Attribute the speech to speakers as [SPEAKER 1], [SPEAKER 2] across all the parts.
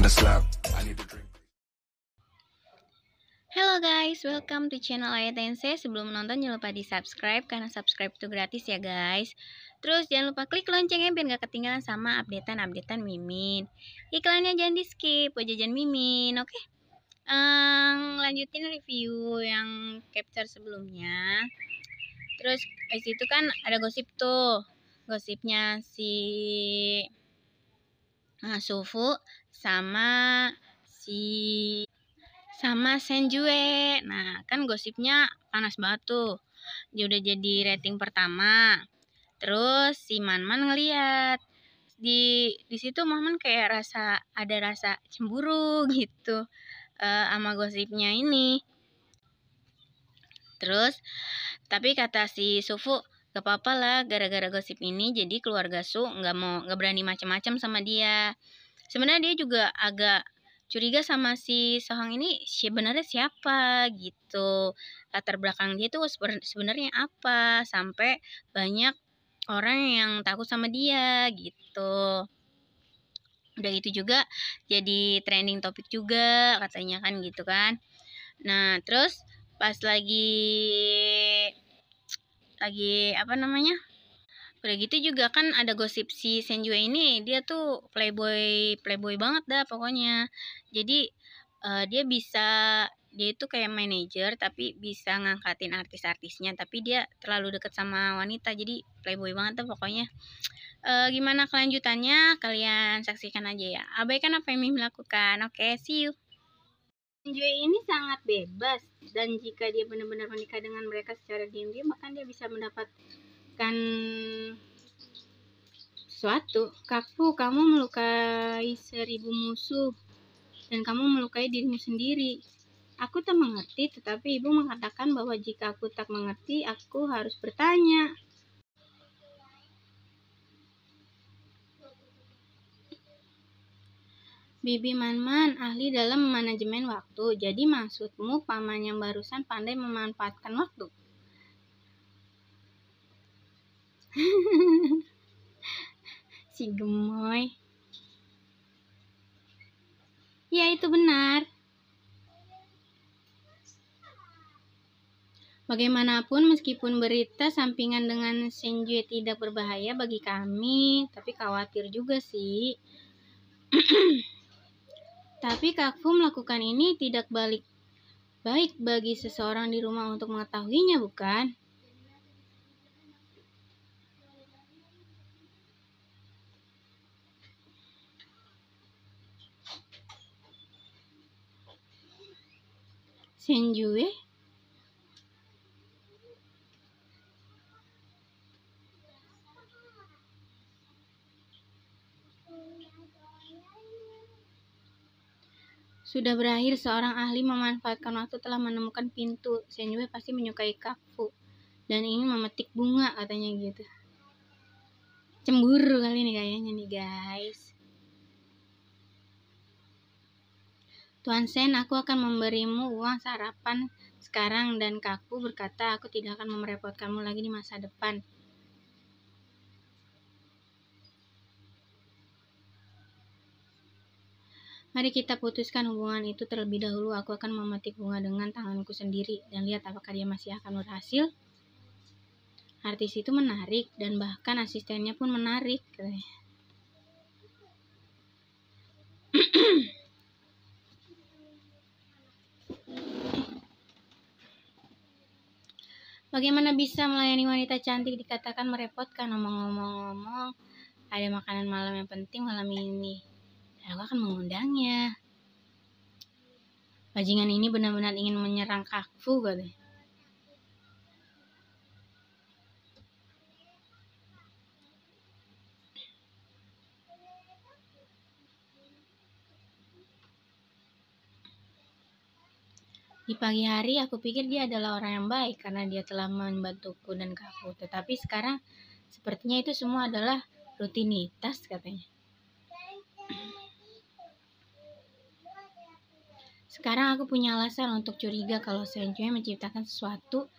[SPEAKER 1] the slab. I need a drink. Hello guys, welcome to channel Ayatense. Sebelum menonton jangan lupa di subscribe karena subscribe itu gratis ya guys. Terus jangan lupa klik loncengnya biar gak ketinggalan sama updatean-updatean Mimin. Iklannya jangan di skip, jajan Mimin, oke? Okay? Um, lanjutin review yang capture sebelumnya. Terus di situ kan ada gosip tuh, gosipnya si nah, Sufu sama si sama Senjue. Nah, kan gosipnya panas banget tuh. Dia udah jadi rating pertama. Terus si Manman ngeliat di di situ Manman kayak rasa ada rasa cemburu gitu uh, sama gosipnya ini. Terus tapi kata si Sufu gak apa-apa lah gara-gara gosip ini jadi keluarga Su nggak mau nggak berani macam-macam sama dia sebenarnya dia juga agak curiga sama si Sohang ini sebenarnya siapa gitu latar belakang dia tuh sebenarnya apa sampai banyak orang yang takut sama dia gitu udah gitu juga jadi trending topik juga katanya kan gitu kan nah terus pas lagi lagi apa namanya udah gitu juga kan ada gosip si Senjue ini dia tuh playboy playboy banget dah pokoknya jadi uh, dia bisa dia itu kayak manajer tapi bisa ngangkatin artis-artisnya tapi dia terlalu deket sama wanita jadi playboy banget tuh pokoknya E, gimana kelanjutannya kalian saksikan aja ya abaikan apa yang Mimi lakukan oke okay, see you Senjue ini sangat bebas dan jika dia benar-benar menikah dengan mereka secara diam-diam maka dia bisa mendapat memberikan sesuatu, kaku kamu melukai seribu musuh dan kamu melukai dirimu sendiri. Aku tak mengerti, tetapi ibu mengatakan bahwa jika aku tak mengerti, aku harus bertanya. Bibi Manman, ahli dalam manajemen waktu. Jadi maksudmu paman yang barusan pandai memanfaatkan waktu? si gemoy ya itu benar Bagaimanapun, meskipun berita sampingan dengan Senjue tidak berbahaya bagi kami, tapi khawatir juga sih. tapi Kak Fu melakukan ini tidak balik baik bagi seseorang di rumah untuk mengetahuinya, bukan? Senjue Sudah berakhir, seorang ahli memanfaatkan waktu telah menemukan pintu. Senjue pasti menyukai Kaku dan ingin memetik bunga katanya gitu. Cemburu kali ini kayaknya nih guys. Tuan Sen, aku akan memberimu uang sarapan sekarang dan kaku berkata aku tidak akan merepotkanmu lagi di masa depan. Mari kita putuskan hubungan itu terlebih dahulu. Aku akan memetik bunga dengan tanganku sendiri dan lihat apakah dia masih akan berhasil. Artis itu menarik dan bahkan asistennya pun menarik. Bagaimana bisa melayani wanita cantik dikatakan merepotkan ngomong ngomong omong ada makanan malam yang penting malam ini. Nah, aku akan mengundangnya. Bajingan ini benar-benar ingin menyerang kaku katanya. Di pagi hari aku pikir dia adalah orang yang baik karena dia telah membantuku dan kaku. Tetapi sekarang sepertinya itu semua adalah rutinitas katanya. Sekarang aku punya alasan untuk curiga kalau Senjue menciptakan sesuatu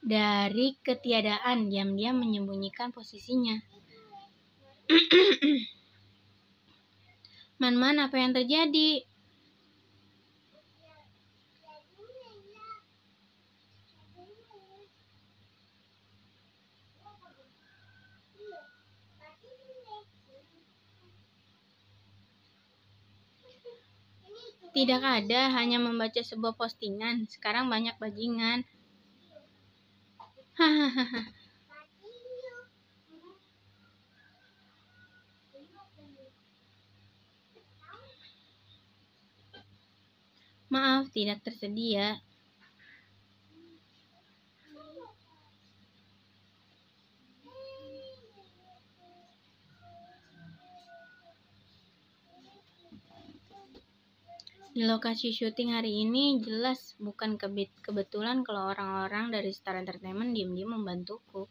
[SPEAKER 1] dari ketiadaan diam-diam menyembunyikan posisinya. Man-man apa yang terjadi? Tidak ada, hanya membaca sebuah postingan. Sekarang banyak bajingan. Maaf, tidak tersedia. Di lokasi syuting hari ini jelas bukan kebetulan kalau orang-orang dari Star Entertainment diam-diam membantuku.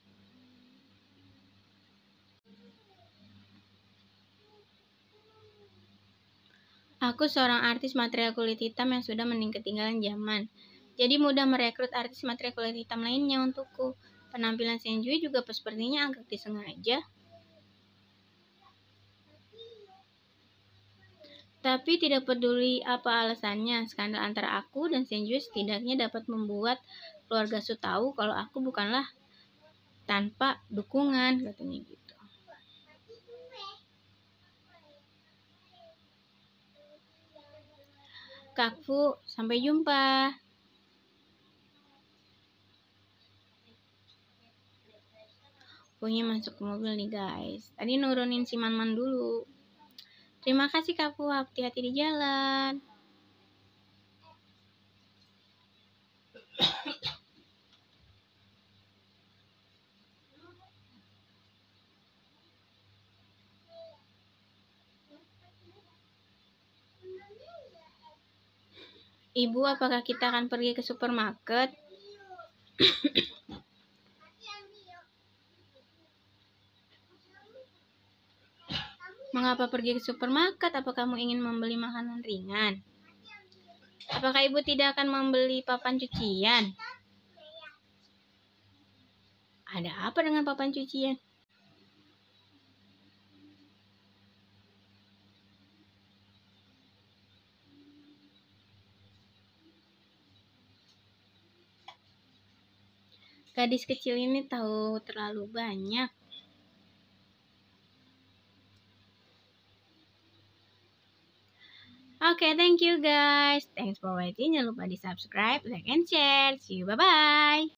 [SPEAKER 1] Aku seorang artis material kulit hitam yang sudah mending ketinggalan zaman. Jadi mudah merekrut artis material kulit hitam lainnya untukku. Penampilan Senjui juga sepertinya agak disengaja. Tapi tidak peduli apa alasannya, skandal antara aku dan Senju setidaknya dapat membuat keluarga Su tahu kalau aku bukanlah tanpa dukungan, katanya gitu. Kak Fu, sampai jumpa. Punya masuk ke mobil nih guys. Tadi nurunin si Manman dulu. Terima kasih Kak Fuad, hati-hati di jalan. Ibu, apakah kita akan pergi ke supermarket? Mengapa pergi ke supermarket? Apa kamu ingin membeli makanan ringan? Apakah ibu tidak akan membeli papan cucian? Ada apa dengan papan cucian? Gadis kecil ini tahu terlalu banyak. Oke, okay, thank you guys. Thanks for watching. Jangan lupa di subscribe, like, and share. See you. Bye-bye.